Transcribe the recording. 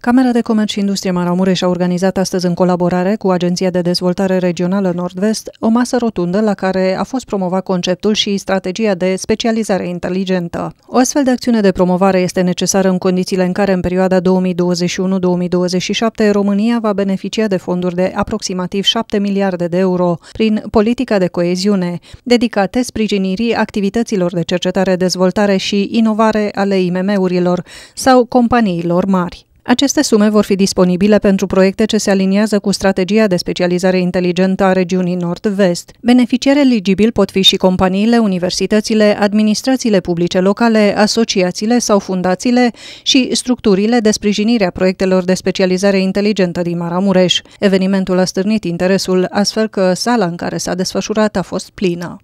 Camera de Comerț și Industrie Maramureș a organizat astăzi în colaborare cu Agenția de Dezvoltare Regională Nord-Vest o masă rotundă la care a fost promovat conceptul și strategia de specializare inteligentă. O astfel de acțiune de promovare este necesară în condițiile în care în perioada 2021-2027 România va beneficia de fonduri de aproximativ 7 miliarde de euro prin politica de coeziune, dedicate sprijinirii activităților de cercetare, dezvoltare și inovare ale IMM-urilor sau companiilor mari. Aceste sume vor fi disponibile pentru proiecte ce se aliniază cu strategia de specializare inteligentă a regiunii Nord-Vest. Beneficiari eligibili pot fi și companiile, universitățile, administrațiile publice locale, asociațiile sau fundațiile și structurile de sprijinire a proiectelor de specializare inteligentă din Maramureș. Evenimentul a stârnit interesul, astfel că sala în care s-a desfășurat a fost plină.